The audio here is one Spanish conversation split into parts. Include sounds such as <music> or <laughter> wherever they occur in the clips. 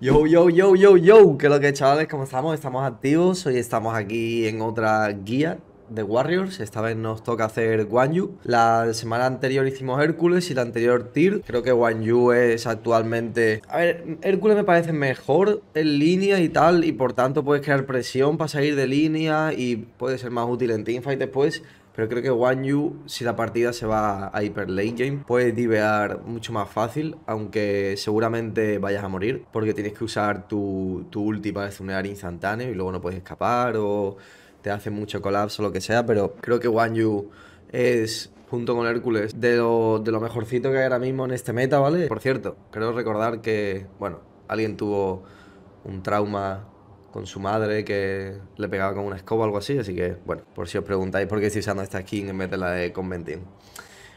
Yo, yo, yo, yo, yo, que lo que chavales, ¿cómo estamos? Estamos activos, hoy estamos aquí en otra guía de Warriors, esta vez nos toca hacer Wanyu. La semana anterior hicimos Hércules y la anterior Tyr. Creo que Wanyu es actualmente... A ver, Hércules me parece mejor en línea y tal, y por tanto puedes crear presión para salir de línea y puede ser más útil en teamfight después. Pero creo que Wanju, si la partida se va a hiper late game, puede divear mucho más fácil, aunque seguramente vayas a morir, porque tienes que usar tu, tu ulti para zunear instantáneo y luego no puedes escapar o te hace mucho colapso, lo que sea, pero creo que Wanju es junto con Hércules, de lo, de lo mejorcito que hay ahora mismo en este meta, ¿vale? Por cierto, creo recordar que, bueno, alguien tuvo un trauma con su madre que le pegaba con una escoba o algo así, así que bueno, por si os preguntáis por qué estoy usando esta skin en vez de la de Conventín.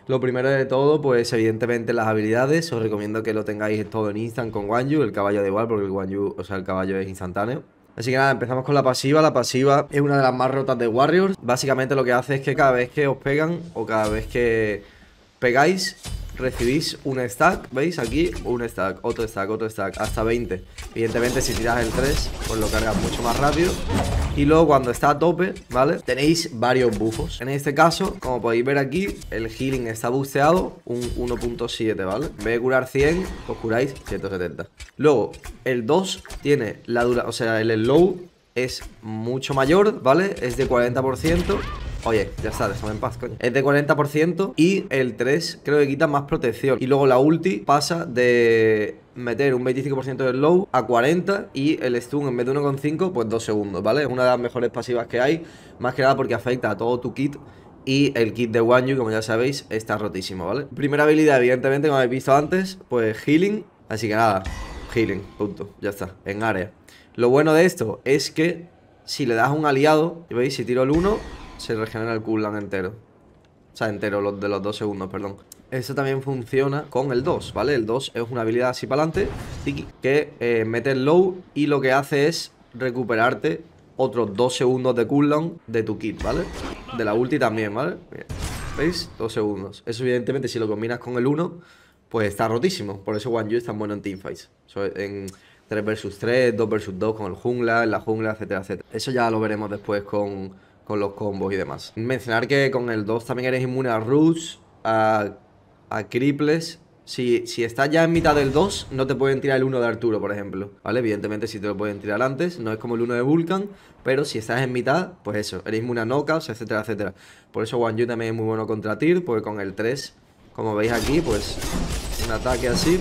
Lo primero de todo, pues evidentemente las habilidades, os recomiendo que lo tengáis todo en instant con Wanyu, el caballo da igual porque el Wanyu, o sea, el caballo es instantáneo. Así que nada, empezamos con la pasiva. La pasiva es una de las más rotas de Warriors. Básicamente lo que hace es que cada vez que os pegan o cada vez que pegáis, recibís un stack, ¿veis? Aquí un stack, otro stack, otro stack, hasta 20. Evidentemente si tiras el 3, pues lo cargas mucho más rápido. Y luego cuando está a tope, ¿vale? Tenéis varios buffos. En este caso, como podéis ver aquí, el healing está buceado un 1.7, ¿vale? En vez de curar 100, os pues curáis 170. Luego, el 2 tiene la dura... O sea, el slow es mucho mayor, ¿vale? Es de 40%. Oye, ya está, déjame en paz, coño. Es de 40% y el 3 creo que quita más protección. Y luego la ulti pasa de meter un 25% de low a 40 y el stun en vez de 1,5 pues 2 segundos, ¿vale? Es una de las mejores pasivas que hay, más que nada porque afecta a todo tu kit y el kit de Wanyu, como ya sabéis, está rotísimo, ¿vale? Primera habilidad, evidentemente, como habéis visto antes, pues healing, así que nada, healing, punto, ya está, en área. Lo bueno de esto es que si le das a un aliado, ¿veis? Si tiro el 1, se regenera el cooldown entero. O sea, entero, los de los dos segundos, perdón. Eso también funciona con el 2, ¿vale? El 2 es una habilidad así para adelante, que eh, mete el low y lo que hace es recuperarte otros 2 segundos de cooldown de tu kit, ¿vale? De la ulti también, ¿vale? ¿Veis? Dos segundos. Eso evidentemente si lo combinas con el 1, pues está rotísimo. Por eso One es tan bueno en teamfights. en 3 vs 3, 2 vs 2 con el jungla, en la jungla, etcétera, etcétera. Eso ya lo veremos después con con los combos y demás. Mencionar que con el 2 también eres inmune a Roots, a, a Si, si estás ya en mitad del 2, no te pueden tirar el 1 de Arturo, por ejemplo. ¿Vale? Evidentemente si te lo pueden tirar antes, no es como el 1 de Vulcan, pero si estás en mitad, pues eso, eres inmune a knockouts, etcétera, etcétera. Por eso Wanyu también es muy bueno contra Tyr, porque con el 3, como veis aquí, pues un ataque así,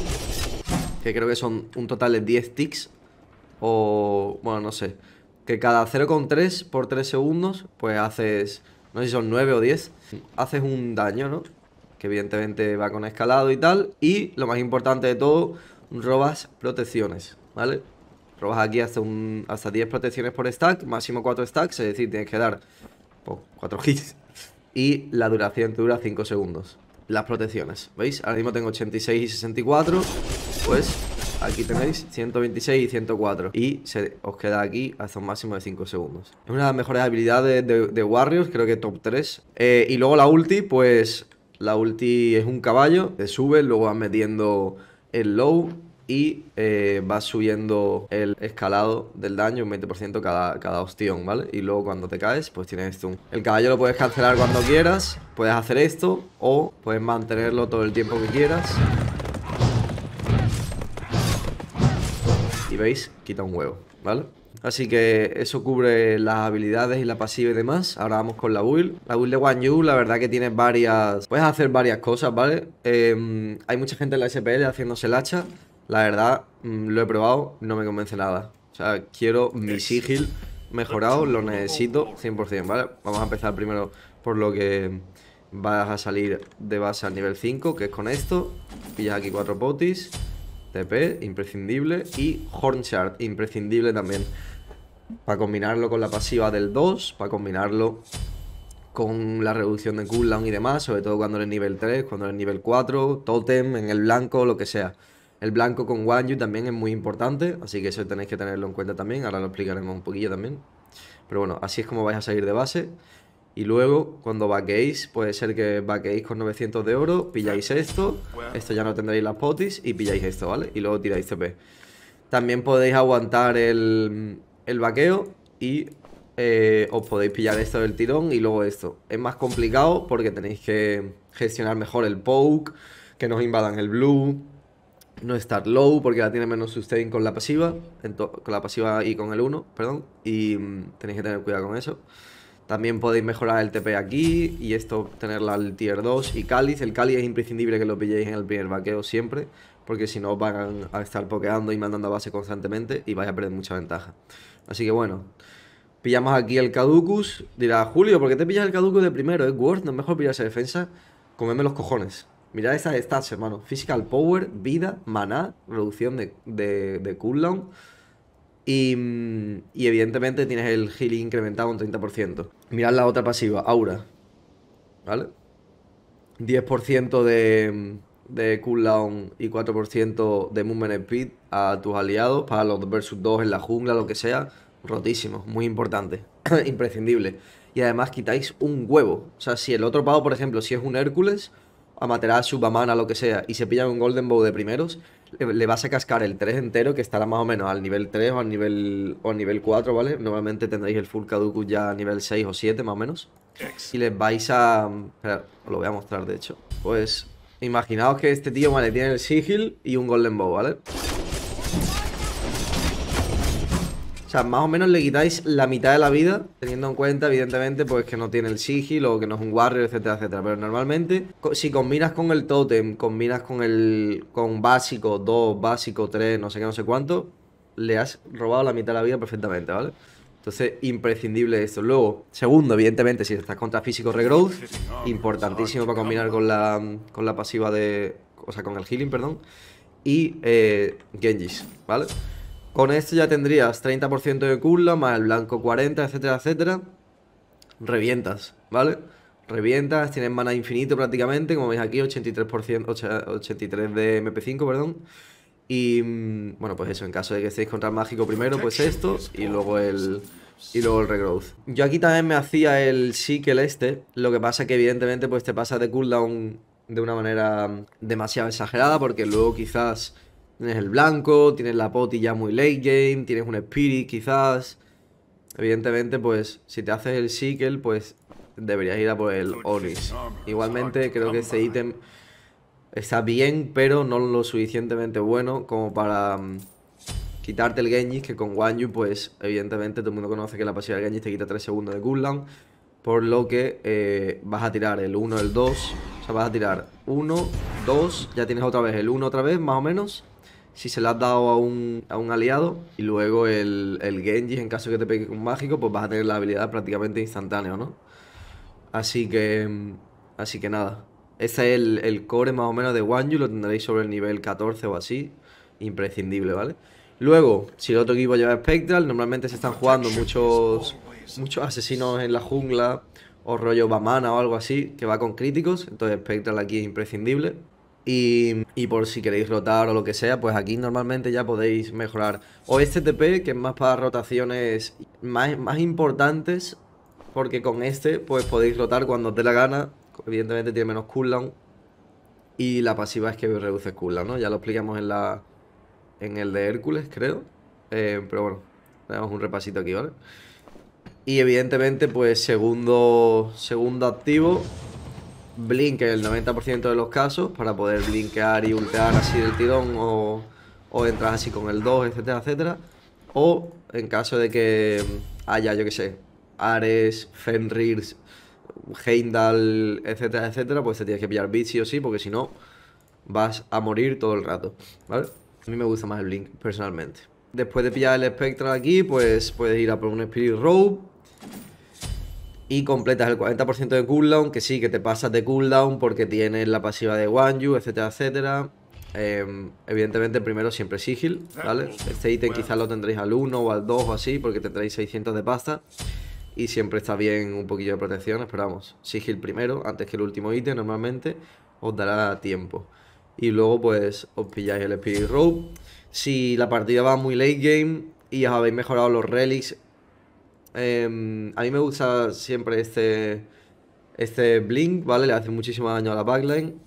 que creo que son un total de 10 ticks, o bueno, no sé que cada 0,3 por 3 segundos, pues haces, no sé si son 9 o 10, haces un daño, ¿no? Que evidentemente va con escalado y tal. Y lo más importante de todo, robas protecciones, ¿vale? Robas aquí hasta, un, hasta 10 protecciones por stack, máximo 4 stacks, es decir, tienes que dar 4 pues, hits. Y la duración dura 5 segundos. Las protecciones, ¿veis? Ahora mismo tengo 86 y 64, pues Aquí tenéis 126 y 104. Y se os queda aquí hasta un máximo de 5 segundos. Es una de las mejores habilidades de, Warriors, creo que top 3. Eh, y luego la ulti, pues la ulti es un caballo, te sube, luego vas metiendo el low y eh, vas subiendo el escalado del daño un 20% cada, cada ostión, ¿vale? Y luego cuando te caes, pues tienes stun. El caballo lo puedes cancelar cuando quieras, puedes hacer esto o puedes mantenerlo todo el tiempo que quieras. veis, quita un huevo, ¿vale? Así que eso cubre las habilidades y la pasiva y demás. Ahora vamos con la build. La build de Wanyu, la verdad que tiene varias... Puedes hacer varias cosas, ¿vale? Em, hay mucha gente en la SPL haciéndose el hacha. La verdad, mm, lo he probado, no me convence nada. O sea, quiero mi sigil mejorado, lo necesito 100%, ¿vale? Vamos a empezar primero por lo que vas a salir de base al nivel 5, que es con esto. Pillas aquí cuatro potis. TP, imprescindible. Y Hornchart, imprescindible también. Para combinarlo con la pasiva del 2, para combinarlo con la reducción de cooldown y demás, sobre todo cuando eres nivel 3, cuando eres nivel 4, totem, en el blanco, lo que sea. El blanco con Wanyu también es muy importante, así que eso tenéis que tenerlo en cuenta también, ahora lo explicaremos un poquillo también. Pero bueno, así es como vais a salir de base. Y luego, cuando vaqueéis, puede ser que vaqueéis con 900 de oro, pilláis esto, esto ya no tendréis las potis y pilláis esto, ¿vale? Y luego tiráis CP. También podéis aguantar el, vaqueo y eh, os podéis pillar esto del tirón y luego esto. Es más complicado porque tenéis que gestionar mejor el poke, que nos invadan el blue, no estar low porque la tiene menos sustain con la pasiva, con la pasiva y con el 1, perdón, y mm, tenéis que tener cuidado con eso. También podéis mejorar el TP aquí y esto tenerla al tier 2 y cáliz. El cali es imprescindible que lo pilléis en el primer vaqueo siempre, porque si no van a estar pokeando y mandando a base constantemente y vais a perder mucha ventaja. Así que bueno, pillamos aquí el Caducus. Dirá, Julio, ¿por qué te pillas el Caducus de primero? ¿Es Worth? ¿No es mejor esa defensa? Comeme los cojones. Mirad esta stats, hermano. Physical Power, vida, maná, reducción de, de, de cooldown y, evidentemente tienes el healing incrementado un 30%. Mirad la otra pasiva, Aura. ¿Vale? 10% de, cooldown y 4% de movement speed a tus aliados para los versus 2 en la jungla, lo que sea. Rotísimo, muy importante, <clears throat> imprescindible. Y además quitáis un huevo. O sea, si el otro pavo, por ejemplo, si es un Hércules, Amaterasu, Bamana, lo que sea, y se pillan un Golden Bow de primeros, eh, le, vas a cascar el 3 entero, que estará más o menos al nivel 3 o al nivel, o al nivel 4, ¿vale? Normalmente tendréis el full caducus ya a nivel 6 o 7, más o menos. Y les vais a... Espera, os lo voy a mostrar, de hecho. Pues imaginaos que este tío, vale, tiene el sigil y un golden bow, ¿vale? O sea, más o menos le quitáis la mitad de la vida, teniendo en cuenta, evidentemente, pues que no tiene el sigil O que no es un warrior, etcétera, etcétera. Pero normalmente, si combinas con el totem, combinas con el con básico, 2, básico, 3, no sé qué, no sé cuánto, le has robado la mitad de la vida perfectamente, ¿vale? Entonces, imprescindible esto. Luego, segundo, evidentemente, si estás contra físico regrowth, importantísimo para combinar con la, con la pasiva de... O sea, con el healing, perdón. Y eh, Genjis, ¿vale? Con esto ya tendrías 30% de cooldown, más el blanco 40, etcétera, etcétera. Revientas, ¿vale? Revientas, tienes mana infinito prácticamente, como veis aquí, 83%, 83 de MP5, perdón. Y mm, bueno, pues eso, en caso de que estéis contra el mágico primero, pues esto, y luego el, y luego el regrowth. Yo aquí también me hacía el el este, lo que pasa que evidentemente pues te pasa de cooldown de una manera mm, demasiado exagerada, porque luego quizás Tienes el blanco, tienes la poti ya muy late game, tienes un spirit quizás. Evidentemente, pues, si te haces el sickle, pues deberías ir a por el Oris. Igualmente, creo que este ítem está bien, pero no lo suficientemente bueno como para mm, quitarte el Genji, que con Wanyu, pues, evidentemente, todo el mundo conoce que la pasiva del Genji te quita 3 segundos de cooldown, por lo que eh, vas a tirar el 1, el 2, o sea, vas a tirar 1, 2, ya tienes otra vez el 1 otra vez, más o menos, si se la has dado a un, aliado. Y luego el, Genji, en caso de que te pegue un mágico, pues vas a tener la habilidad prácticamente instantánea, ¿no? Así que. Mm, así que nada. Este es el, core más o menos de Wanyu, lo tendréis sobre el nivel 14 o así. Imprescindible, ¿vale? Luego, si el otro equipo lleva Spectral, normalmente se están jugando muchos, muchos asesinos en la jungla o rollo Bamana o algo así, que va con críticos. Entonces Spectral aquí es imprescindible. Y, por si queréis rotar o lo que sea, pues aquí normalmente ya podéis mejorar. O este TP, que es más para rotaciones más, importantes, porque con este pues podéis rotar cuando os dé la gana. Evidentemente tiene menos cooldown. Y la pasiva es que reduce cooldown, ¿no? Ya lo explicamos en la en el de Hércules, creo. Eh, pero bueno, le damos un repasito aquí, ¿vale? Y evidentemente, pues segundo, segundo activo en el 90% de los casos para poder blinkear y ultear así del tirón o, entrar así con el 2, etcétera, etcétera. O en caso de que haya, yo que sé, Ares, Fenrir, Heimdall, etcétera, etcétera, pues te tienes que pillar bits sí o sí, porque si no vas a morir todo el rato, ¿vale? A mí me gusta más el Blink, personalmente. Después de pillar el Spectral aquí, pues puedes ir a por un Spirit Rope, y completas el 40% de cooldown, que sí, que te pasas de cooldown porque tienes la pasiva de Wanyu, etcétera, etcétera. Em, evidentemente primero siempre sigil, ¿vale? Este ítem quizás lo tendréis al 1 o al 2 o así porque tendréis 600 de pasta y siempre está bien un poquillo de protección, esperamos. Sigil primero, antes que el último ítem normalmente, os dará tiempo. Y luego pues os pilláis el Spirit Rope. Si la partida va muy late game y os habéis mejorado los relics, Em, a mí me gusta siempre este, este Blink, ¿vale? Le hace muchísimo daño a la backline.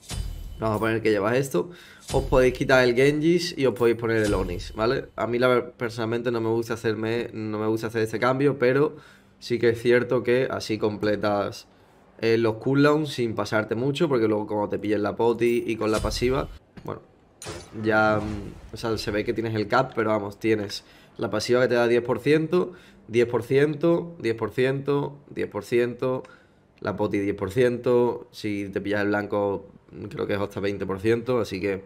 Vamos a poner que llevas esto. Os podéis quitar el Genjis y os podéis poner el onis, ¿vale? A mí la, personalmente no me gusta hacerme, no me gusta hacer este cambio, pero sí que es cierto que así completas eh, los cooldowns sin pasarte mucho, porque luego como te pillen la poti y con la pasiva, bueno, ya mm, o sea, se ve que tienes el cap, pero vamos, tienes la pasiva que te da 10%, 10%, 10%, 10%, la poti 10%, si te pillas el blanco creo que es hasta 20%, así que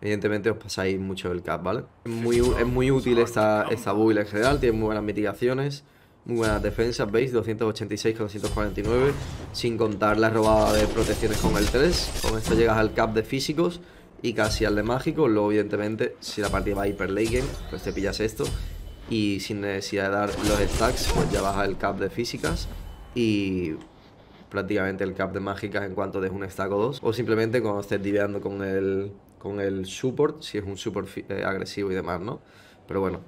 evidentemente os pasáis mucho el cap, ¿vale? Es muy, es muy útil esta, esta build en general, tiene muy buenas mitigaciones, muy buenas defensas, ¿veis? 286 con 249, sin contar la robada de protecciones con el 3, con esto llegas al cap de físicos y casi al de mágico. Luego, evidentemente, si la partida va a hiper late game, pues te pillas esto. Y sin necesidad de dar los stacks, pues ya baja el cap de físicas y prácticamente el cap de mágicas en cuanto des un stack o dos. O simplemente cuando estés diveando con el, con el support, si es un support eh, agresivo y demás, ¿no? Pero bueno,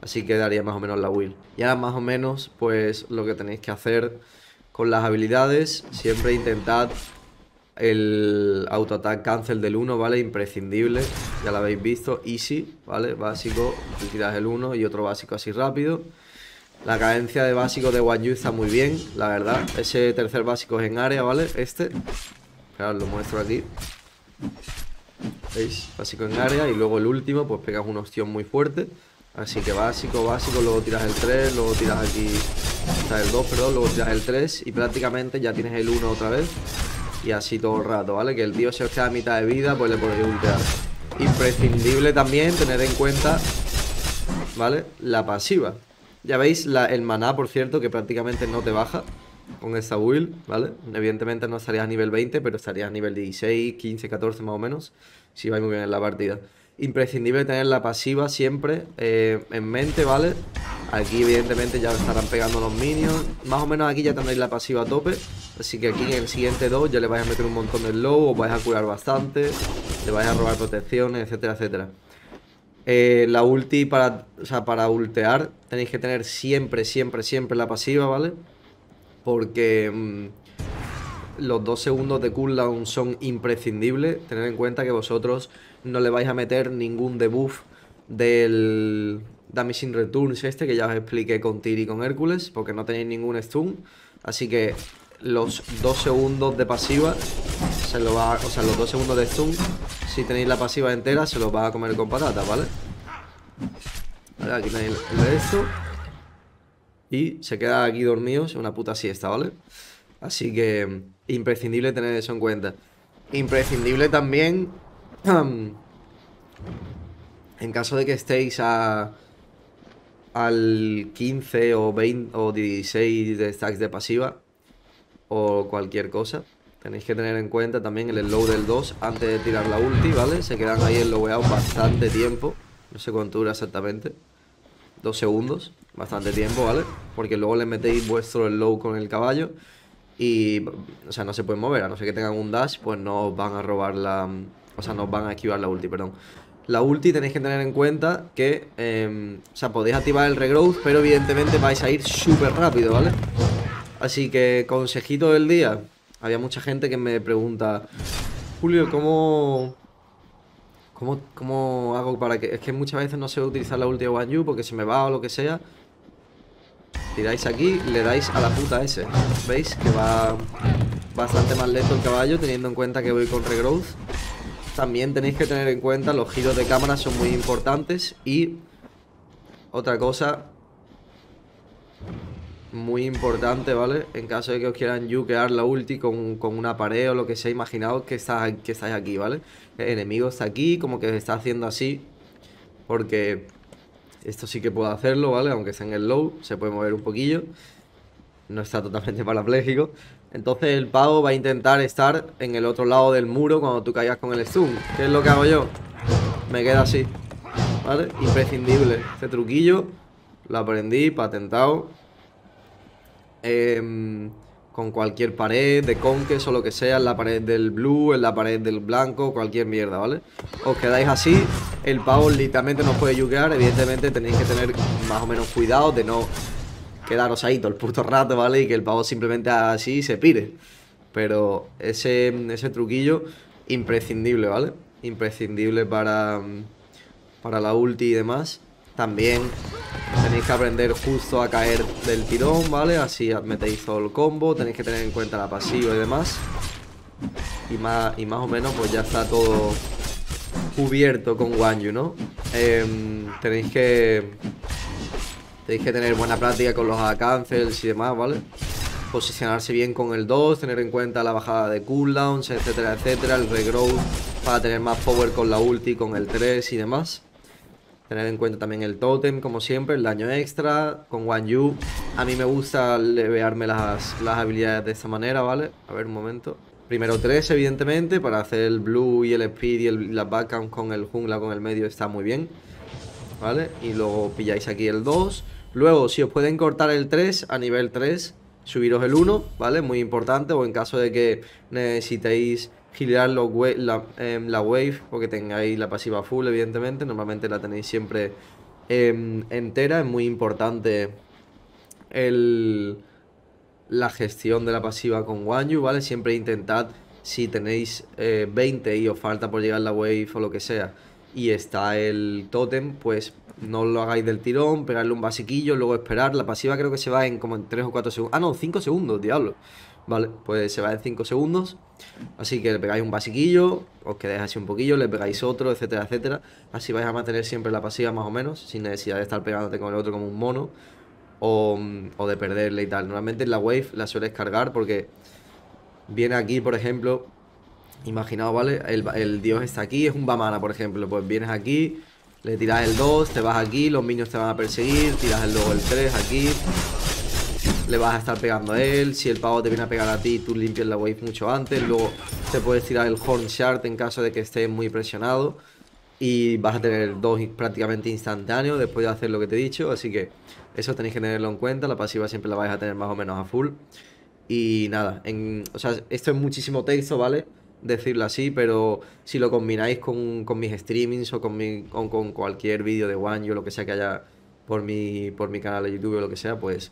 así quedaría más o menos la will. Y ahora más o menos, pues lo que tenéis que hacer con las habilidades, siempre intentad el auto-attack cancel del 1, ¿vale? Imprescindible, ya lo habéis visto, easy, ¿vale? Básico, tiras el 1 y otro básico así rápido. La cadencia de básico de Wanyu está muy bien, la verdad. Ese tercer básico es en área, ¿vale? Este. Claro, lo muestro aquí. ¿Veis? Básico en área y luego el último, pues pegas una opción muy fuerte. Así que básico, básico, luego tiras el 3, luego tiras aquí... Está el 2, perdón, luego tiras el 3 y prácticamente ya tienes el 1 otra vez. Y así todo el rato, ¿vale? Que el tío se os queda a mitad de vida, pues le podéis ultear. Imprescindible también tener en cuenta, ¿vale? La pasiva. Ya veis la, el maná, por cierto, que prácticamente no te baja con esta will, ¿vale? Evidentemente no estaría a nivel 20, pero estaría a nivel 16, 15, 14 más o menos, si vais muy bien en la partida. Imprescindible tener la pasiva siempre eh, en mente, ¿vale? Aquí evidentemente ya estarán pegando los minions. Más o menos aquí ya tendréis la pasiva a tope. Así que aquí en el siguiente 2 ya le vais a meter un montón de low, os vais a curar bastante, le vais a robar protecciones, etcétera, etcétera. Eh, la ulti para, o sea, para ultear tenéis que tener siempre, siempre, siempre la pasiva, ¿vale? Porque... Mm, los dos segundos de cooldown son imprescindibles. Tened en cuenta que vosotros no le vais a meter ningún debuff del in Returns este que ya os expliqué con Tiri y con Hércules, porque no tenéis ningún stun. Así que los dos segundos de pasiva se lo va, a, o sea, los dos segundos de stun, si tenéis la pasiva entera, se los va a comer con patatas, ¿vale? aquí tenéis el Y se queda aquí dormido, es una puta siesta, ¿vale? Así que... Imprescindible tener eso en cuenta. Imprescindible también... <clears throat> en caso de que estéis a, al 15 o 20 o 16 de stacks de pasiva o cualquier cosa, tenéis que tener en cuenta también el slow del 2 antes de tirar la ulti, ¿vale? Se quedan ahí sloweados bastante tiempo, no sé cuánto dura exactamente, dos segundos, bastante tiempo, ¿vale? Porque luego le metéis vuestro slow con el caballo y, o sea, no se pueden mover, a no ser que tengan un dash, pues no van a robar la, o sea, no van a esquivar la ulti, perdón. La ulti tenéis que tener en cuenta que, em, o sea, podéis activar el regrowth, pero evidentemente vais a ir súper rápido, ¿vale? Así que, consejito del día. Había mucha gente que me pregunta, Julio, ¿cómo, ¿Cómo, hago para que.? Es que muchas veces no sé utilizar la ulti o Wanyu porque se me va o lo que sea tiráis aquí, le dais a la puta ese. ¿Veis? Que va bastante más lento el caballo, teniendo en cuenta que voy con regrowth. También tenéis que tener en cuenta los giros de cámara son muy importantes y otra cosa muy importante, ¿vale? En caso de que os quieran yukear la ulti con, una pared o lo que sea, imaginaos que, está, que estáis aquí, ¿vale? El enemigo está aquí, como que está haciendo así, porque esto sí que puedo hacerlo, ¿vale? Aunque sea en el low, se puede mover un poquillo. No está totalmente <laughs> parapléjico. Entonces el pavo va a intentar estar en el otro lado del muro cuando tú caigas con el stun. ¿Qué es lo que hago yo? Me queda así. ¿Vale? Imprescindible. Este truquillo lo aprendí, patentado. Eh con cualquier pared de conques o lo que sea, en la pared del blue, en la pared del blanco, cualquier mierda, ¿vale? Os quedáis así, el pavo literalmente no puede yukear. evidentemente tenéis que tener más o menos cuidado de no quedaros ahí todo el puto rato, ¿vale? Y que el pavo simplemente así se pire. Pero ese, ese truquillo, imprescindible, ¿vale? Imprescindible para, para la ulti y demás. También tenéis que aprender justo a caer del tirón, ¿vale? Así metéis todo el combo, tenéis que tener en cuenta la pasiva y demás. Y más, y más o menos pues ya está todo cubierto con Wanyu, ¿no? Em, tenéis que... Tenéis que tener buena práctica con los cancels y demás, ¿vale? Posicionarse bien con el 2, tener en cuenta la bajada de cooldowns, etcétera, etcétera, el regrow para tener más power con la ulti, con el 3 y demás. Tener en cuenta también el totem, como siempre, el daño extra. Con Wan Yu, a mí me gusta levearme las, habilidades de esta manera, ¿vale? A ver, un momento. Primero 3, evidentemente, para hacer el blue y el speed y el, la con el jungla, con el medio, está muy bien. ¿Vale? Y luego pilláis aquí el 2. Luego, si os pueden cortar el 3 a nivel 3, subiros el 1, ¿vale? Muy importante. O en caso de que necesitéis girar em, la, wave porque tengáis la pasiva full, evidentemente. Normalmente la tenéis siempre em, entera. Es muy importante la gestión de la pasiva con Wanyu, ¿vale? Siempre intentad, si tenéis 20 eh, y os falta por llegar la wave o lo que sea, y está el totem, pues no lo hagáis del tirón, pegarle un basiquillo, luego esperar. La pasiva creo que se va en como en 3 o 4 segundos. Ah, no, 5 segundos, diablo. Vale, pues se va en 5 segundos. Así que le pegáis un basiquillo, os quedáis así un poquillo, le pegáis otro, etcétera, etcétera. Así vais a mantener siempre la pasiva más o menos, sin necesidad de estar pegándote con el otro como un mono o, de perderle y tal. Normalmente la wave la sueles cargar porque viene aquí, por ejemplo, imaginaos, ¿vale? El, dios está aquí, es un Bamana, por ejemplo. Pues vienes aquí, le tiras el 2, te vas aquí, los niños te van a perseguir, tiras el, luego el 3 aquí, le vas a estar pegando a él. Si el pavo te viene a pegar a ti, tú limpias la wave mucho antes. Luego te puedes tirar el Horn Shard en caso de que estés muy presionado. Y vas a tener dos prácticamente instantáneos después de hacer lo que te he dicho. Así que eso tenéis que tenerlo en cuenta. La pasiva siempre la vais a tener más o menos a full. Y nada, en, o sea, esto es muchísimo texto, ¿vale? Decirlo así, pero si lo combináis con, mis streamings o con, cualquier vídeo de One, yo lo que sea que haya por mi, por mi canal de YouTube o lo que sea, pues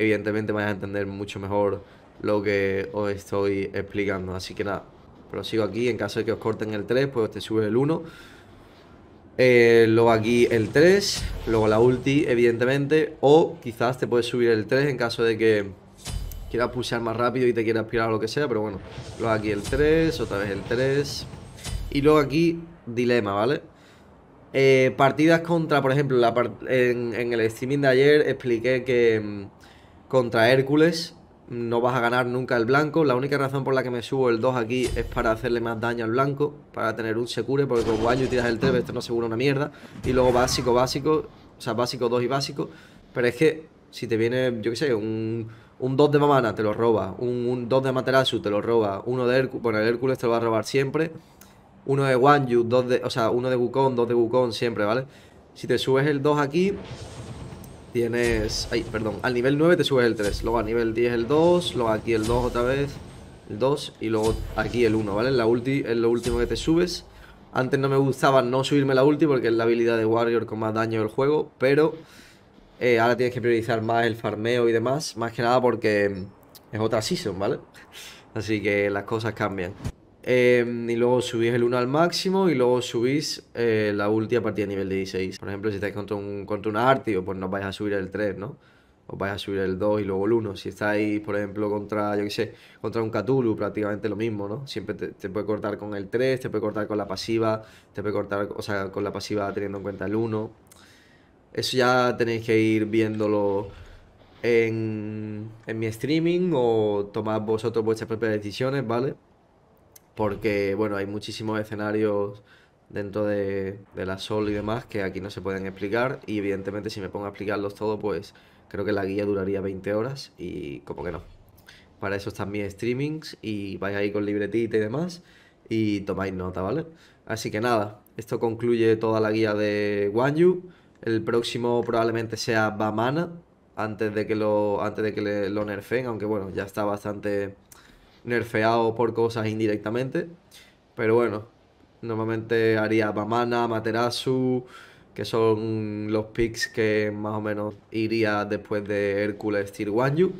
evidentemente vais a entender mucho mejor lo que os estoy explicando. Así que nada, prosigo aquí. En caso de que os corten el 3, pues te sube el 1. Eh, luego aquí el 3, luego la ulti, evidentemente. O quizás te puedes subir el 3 en caso de que quieras pulsar más rápido y te quieras pirar o lo que sea. Pero bueno, luego aquí el 3, otra vez el 3. Y luego aquí dilema, ¿vale? Eh, partidas contra, por ejemplo, en, el streaming de ayer expliqué que mm, contra Hércules. No vas a ganar nunca el blanco. La única razón por la que me subo el 2 aquí es para hacerle más daño al blanco. Para tener un secure, porque con Wanyu tiras el 3, esto no asegura una mierda. Y luego básico, básico. O sea, básico 2 y básico. Pero es que si te viene, yo qué sé, un, un 2 de Mamana te lo roba, un, un 2 de Materasu te lo roba, uno de Hércules, bueno, Hércules te lo va a robar siempre, uno de Wanyu, dos de, o sea, uno de Wukong, dos de Wukong siempre, ¿vale? Si te subes el 2 aquí, Tienes... Ay, perdón. Al nivel 9 te subes el 3. Luego al nivel 10 el 2. Luego aquí el 2 otra vez. El 2. Y luego aquí el 1, ¿vale? La ulti es lo último que te subes. Antes no me gustaba no subirme la ulti porque es la habilidad de Warrior con más daño del juego. Pero eh, ahora tienes que priorizar más el farmeo y demás. Más que nada porque es otra season, ¿vale? <laughs> Así que las cosas cambian. Em, y luego subís el 1 al máximo y luego subís eh, la última partida a nivel de 16. Por ejemplo, si estáis contra un, contra un Artio, pues no vais a subir el 3, ¿no? Os vais a subir el 2 y luego el 1. Si estáis, por ejemplo, contra, yo qué sé, contra un Cthulhu, prácticamente lo mismo, ¿no? Siempre te, puede cortar con el 3, te puede cortar con la pasiva, te puede cortar, o sea, con la pasiva teniendo en cuenta el 1. Eso ya tenéis que ir viéndolo en, en mi streaming o tomad vosotros vuestras propias decisiones, ¿vale? porque bueno, hay muchísimos escenarios dentro de, la Sol y demás que aquí no se pueden explicar y evidentemente si me pongo a explicarlos todo pues creo que la guía duraría 20 horas y como que no. Para eso están mis streamings y vais ahí con libretita y demás y tomáis nota, ¿vale? Así que nada, esto concluye toda la guía de Wanyu. El próximo probablemente sea Bamana antes de que lo antes de que lo nerfen, aunque bueno, ya está bastante nerfeado por cosas indirectamente. Pero bueno, normalmente haría Bamana, Materasu, que son los picks que más o menos iría después de Hércules Tirwanju.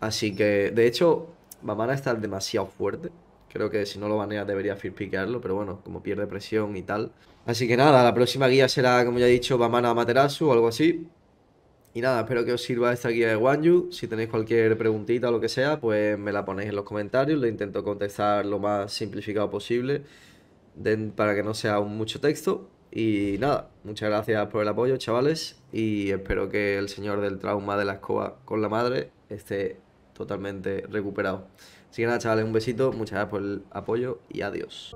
Así que, de hecho, Bamana está demasiado fuerte. Creo que si no lo baneas debería firpiquearlo, pero bueno, como pierde presión y tal. Así que nada, la próxima guía será, como ya he dicho, Bamana Materasu o algo así. Y nada, espero que os sirva esta guía de Wanyu. Si tenéis cualquier preguntita o lo que sea, pues me la ponéis en los comentarios. le intento contestar lo más simplificado posible para que no sea mucho texto. Y nada, muchas gracias por el apoyo, chavales. Y espero que el señor del trauma de la escoba con la madre esté totalmente recuperado. Así que nada, chavales, un besito, muchas gracias por el apoyo y adiós.